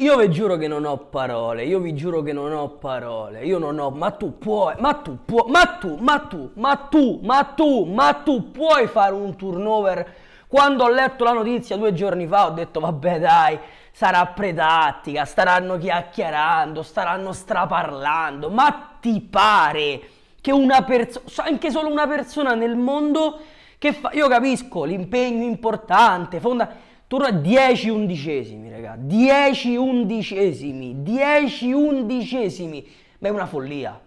Io vi giuro che non ho parole, io vi giuro che non ho parole, io non ho, ma tu puoi, ma tu puoi, ma tu, ma tu, ma tu, ma tu, ma tu puoi fare un turnover. Quando ho letto la notizia due giorni fa ho detto vabbè dai, sarà pretattica, staranno chiacchierando, staranno straparlando, ma ti pare che una persona, anche solo una persona nel mondo che fa, io capisco l'impegno importante, fonda, torna a 10 undicesimi, raga, 10 undicesimi, 10 undicesimi, ma è una follia,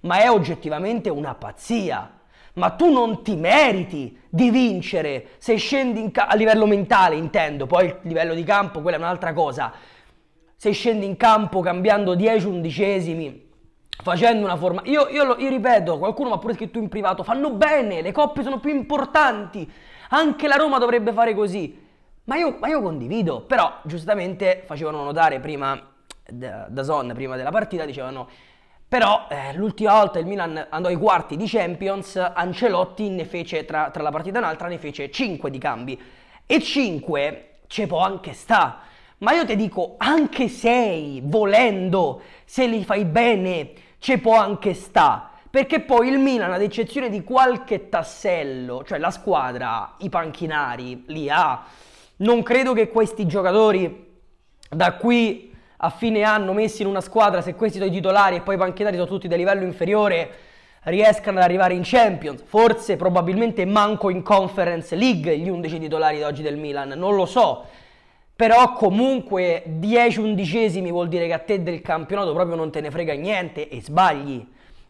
ma è oggettivamente una pazzia. Ma tu non ti meriti di vincere se scendi in ca- a livello mentale, intendo, poi il livello di campo, quella è un'altra cosa. Se scendi in campo cambiando 10 undicesimi, facendo una forma. Io, io, lo, io ripeto, qualcuno mi ha pure scritto in privato: fanno bene, le coppie sono più importanti. Anche la Roma dovrebbe fare così. Ma io, ma io condivido, però giustamente facevano notare prima da, da Son, prima della partita, dicevano però eh, l'ultima volta il Milan andò ai quarti di Champions, Ancelotti ne fece tra, tra la partita e un'altra, ne fece 5 di cambi. E 5 ce può anche sta. Ma io ti dico, anche 6, volendo, se li fai bene, ce può anche sta. Perché poi il Milan, ad eccezione di qualche tassello, cioè la squadra, i panchinari, li ha. Non credo che questi giocatori da qui a fine anno messi in una squadra, se questi sono i titolari e poi i panchinari sono tutti da livello inferiore, riescano ad arrivare in Champions. Forse, probabilmente, manco in Conference League gli 11 titolari d'oggi del Milan, non lo so. Però comunque 10 undicesimi vuol dire che a te del campionato proprio non te ne frega niente e sbagli.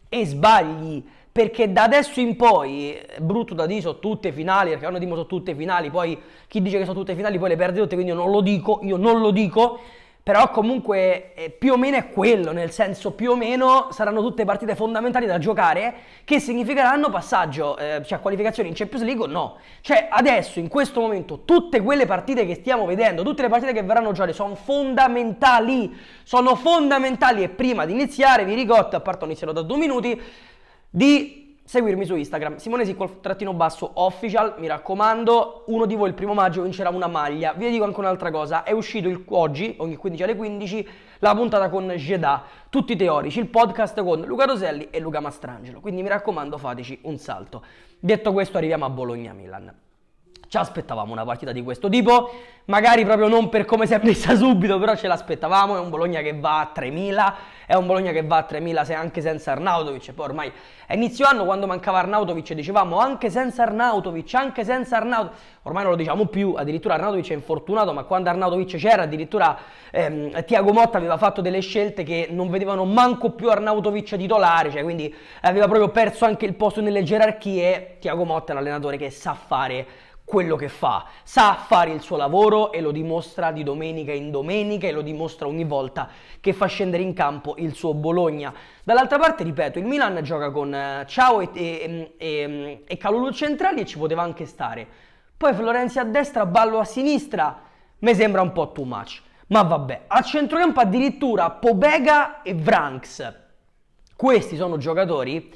E sbagli perché da adesso in poi brutto da dire sono tutte finali perché hanno dimostrato tutte finali poi chi dice che sono tutte finali poi le perde tutte quindi io non lo dico io non lo dico però comunque eh, più o meno è quello nel senso più o meno saranno tutte partite fondamentali da giocare che significheranno passaggio eh, cioè qualificazione in Champions League o no cioè adesso in questo momento tutte quelle partite che stiamo vedendo tutte le partite che verranno giocate sono fondamentali sono fondamentali e prima di iniziare vi ricordo a parte ho da due minuti di seguirmi su Instagram, simonesi trattino basso official mi raccomando, uno di voi il primo maggio vincerà una maglia. Vi dico anche un'altra cosa, è uscito il, oggi, ogni 15 alle 15, la puntata con Geda, tutti teorici, il podcast con Luca Roselli e Luca Mastrangelo, quindi mi raccomando fateci un salto. Detto questo arriviamo a Bologna-Milan. Ci aspettavamo una partita di questo tipo, magari proprio non per come si è messa subito, però ce l'aspettavamo, è un Bologna che va a 3.000, è un Bologna che va a 3.000 se anche senza Arnautovic, poi ormai a inizio anno quando mancava Arnautovic dicevamo anche senza Arnautovic, anche senza Arnautovic, ormai non lo diciamo più, addirittura Arnautovic è infortunato, ma quando Arnautovic c'era addirittura ehm, Tiago Motta aveva fatto delle scelte che non vedevano manco più Arnautovic titolare, cioè quindi aveva proprio perso anche il posto nelle gerarchie, Tiago Motta è un allenatore che sa fare quello che fa, sa fare il suo lavoro e lo dimostra di domenica in domenica e lo dimostra ogni volta che fa scendere in campo il suo Bologna. Dall'altra parte, ripeto, il Milan gioca con eh, Ciao e, e, e, e Calulu centrali e ci poteva anche stare. Poi Florenzi a destra, Ballo a sinistra, mi sembra un po' too much. Ma vabbè, a centrocampo addirittura Pobega e Vranks. Questi sono giocatori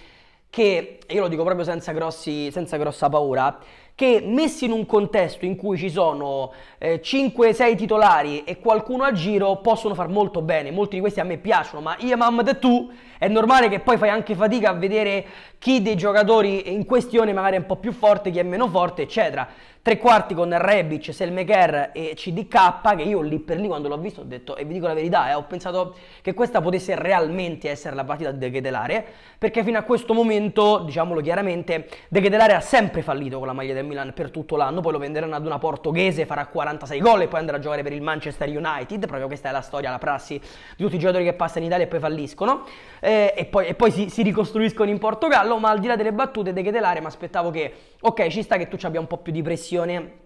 che, io lo dico proprio senza, grossi, senza grossa paura, che messi in un contesto in cui ci sono eh, 5-6 titolari e qualcuno a giro possono far molto bene, molti di questi a me piacciono, ma Iamam de tu è normale che poi fai anche fatica a vedere chi dei giocatori in questione magari è un po' più forte, chi è meno forte, eccetera. Tre quarti con Rebic, Selmeker e CDK, che io lì per lì quando l'ho visto ho detto, e vi dico la verità, eh, ho pensato che questa potesse realmente essere la partita di De Chedelare, perché fino a questo momento, diciamolo chiaramente, De Chedelare ha sempre fallito con la maglia del Milan per tutto l'anno, poi lo venderanno ad una portoghese, farà 46 gol e poi andrà a giocare per il Manchester United, proprio questa è la storia, la prassi di tutti i giocatori che passano in Italia e poi falliscono, eh, e poi, e poi si, si, ricostruiscono in Portogallo, ma al di là delle battute, De Chetelare mi aspettavo che, ok, ci sta che tu ci abbia un po' più di pressione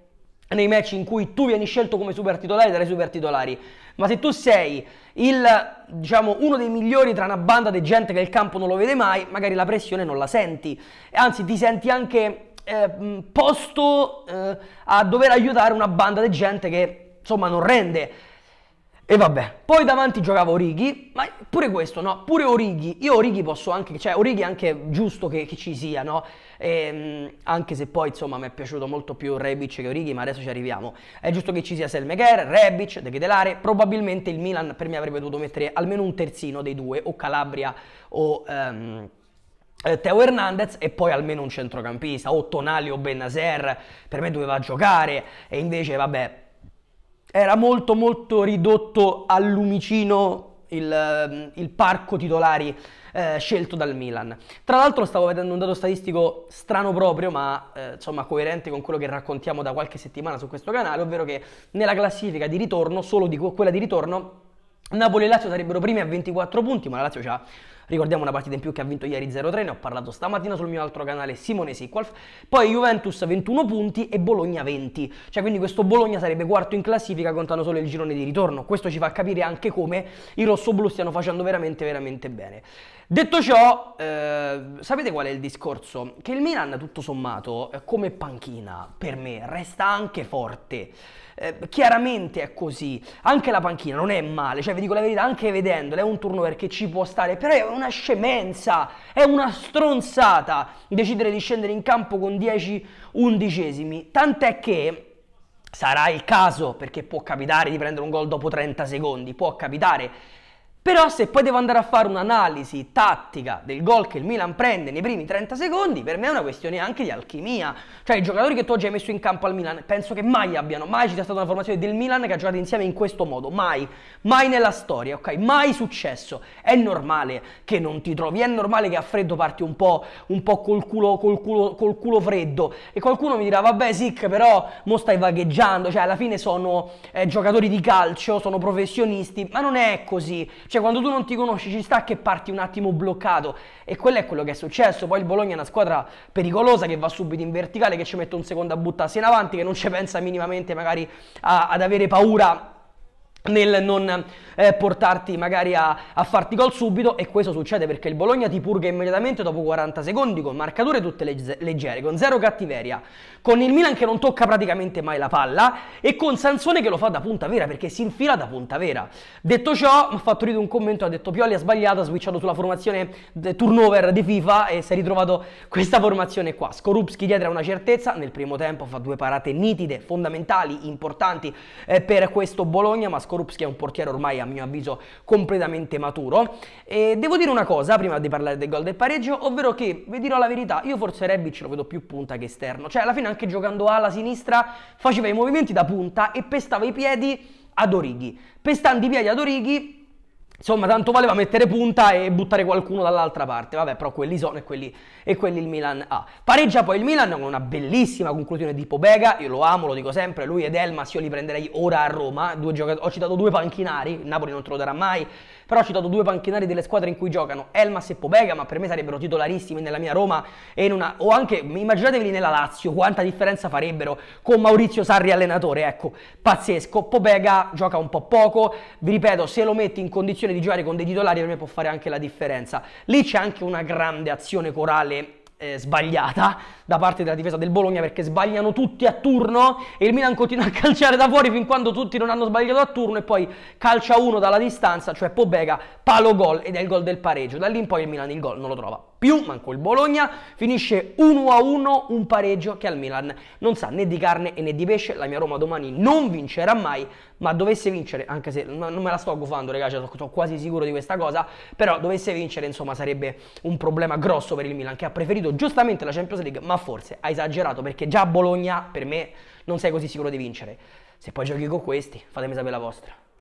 nei match in cui tu vieni scelto come super titolare dai super titolari, ma se tu sei il, diciamo, uno dei migliori tra una banda di gente che il campo non lo vede mai, magari la pressione non la senti, anzi ti senti anche eh, mm, posto eh, a dover aiutare una banda di gente che insomma non rende. E vabbè, poi davanti giocava Orighi, ma pure questo, no? Pure Orighi, io Orighi posso anche, cioè Orighi è anche giusto che, che ci sia, no? E, ehm, anche se poi insomma mi è piaciuto molto più Rebic che Orighi, ma adesso ci arriviamo. È giusto che ci sia Selmeger, Rebic, De Chedelare, probabilmente il Milan per me avrebbe dovuto mettere almeno un terzino dei due, o Calabria o... Um, eh, Teo Hernandez e poi almeno un centrocampista, o Tonali o Benaser, per me doveva giocare e invece vabbè era molto molto ridotto al lumicino il, il, parco titolari eh, scelto dal Milan. Tra l'altro stavo vedendo un dato statistico strano proprio, ma eh, insomma coerente con quello che raccontiamo da qualche settimana su questo canale, ovvero che nella classifica di ritorno, solo di quella di ritorno, Napoli e Lazio sarebbero primi a 24 punti, ma la Lazio ha Ricordiamo una partita in più che ha vinto ieri 0-3, ne ho parlato stamattina sul mio altro canale Simone Sequalf. Poi Juventus 21 punti e Bologna 20. Cioè quindi questo Bologna sarebbe quarto in classifica contando solo il girone di ritorno. Questo ci fa capire anche come i rossoblù stiano facendo veramente veramente bene. Detto ciò, eh, sapete qual è il discorso? Che il Milan tutto sommato eh, come panchina per me resta anche forte. Eh, chiaramente è così, anche la panchina non è male, cioè vi dico la verità, anche vedendola è un turnover che ci può stare, però è un una scemenza, è una stronzata decidere di scendere in campo con 10 undicesimi, tant'è che sarà il caso, perché può capitare di prendere un gol dopo 30 secondi, può capitare però se poi devo andare a fare un'analisi tattica del gol che il Milan prende nei primi 30 secondi, per me è una questione anche di alchimia. Cioè i giocatori che tu oggi hai messo in campo al Milan, penso che mai abbiano, mai ci sia stata una formazione del Milan che ha giocato insieme in questo modo, mai, mai nella storia, ok? Mai successo. È normale che non ti trovi, è normale che a freddo parti un po', un po col, culo, col, culo, col, culo, freddo. E qualcuno mi dirà, vabbè Sic, però mo stai vagheggiando, cioè alla fine sono eh, giocatori di calcio, sono professionisti, ma non è così. Cioè quando tu non ti conosci ci sta che parti un attimo bloccato e quello è quello che è successo. Poi il Bologna è una squadra pericolosa che va subito in verticale, che ci mette un secondo a buttarsi in avanti, che non ci pensa minimamente magari a, ad avere paura nel non eh, portarti magari a, a farti gol subito e questo succede perché il Bologna ti purga immediatamente dopo 40 secondi con marcature tutte legge- leggere, con zero cattiveria, con il Milan che non tocca praticamente mai la palla e con Sansone che lo fa da punta vera perché si infila da punta vera. Detto ciò, mi ha fatto ridere un commento, ha detto Pioli ha sbagliato, ha switchato sulla formazione turnover di FIFA e si è ritrovato questa formazione qua. Skorupski dietro è una certezza, nel primo tempo fa due parate nitide, fondamentali, importanti eh, per questo Bologna, ma Skorupski Skorups che è un portiere ormai a mio avviso completamente maturo e devo dire una cosa prima di parlare del gol del pareggio ovvero che vi dirò la verità io forse Rebic lo vedo più punta che esterno cioè alla fine anche giocando alla sinistra faceva i movimenti da punta e pestava i piedi ad Orighi pestando i piedi ad Orighi Insomma, tanto valeva mettere punta e buttare qualcuno dall'altra parte. Vabbè, però quelli sono e quelli, e quelli il Milan ha. Pareggia poi il Milan con una bellissima conclusione di Pobega. Io lo amo, lo dico sempre. Lui ed Elmas, io li prenderei ora a Roma. Giocato- ho citato due panchinari. Il Napoli non te lo darà mai. Però ho citato due panchinari delle squadre in cui giocano Elmas e Pobega. Ma per me sarebbero titolarissimi nella mia Roma. E in una, o anche, immaginatevi nella Lazio, quanta differenza farebbero con Maurizio Sarri allenatore. Ecco, pazzesco. Pobega gioca un po' poco. Vi ripeto, se lo metti in condizione di giocare con dei titolari per me può fare anche la differenza. Lì c'è anche una grande azione corale eh, sbagliata da parte della difesa del Bologna perché sbagliano tutti a turno e il Milan continua a calciare da fuori fin quando tutti non hanno sbagliato a turno e poi calcia uno dalla distanza, cioè Pobega, palo gol ed è il gol del pareggio. Da lì in poi il Milan il gol non lo trova più, manco il Bologna, finisce 1-1 un pareggio che al Milan non sa né di carne né di pesce, la mia Roma domani non vincerà mai, ma dovesse vincere, anche se non me la sto gufando, ragazzi, cioè, sono quasi sicuro di questa cosa, però dovesse vincere, insomma, sarebbe un problema grosso per il Milan, che ha preferito giustamente la Champions League, ma forse ha esagerato, perché già a Bologna, per me, non sei così sicuro di vincere. Se poi giochi con questi, fatemi sapere la vostra.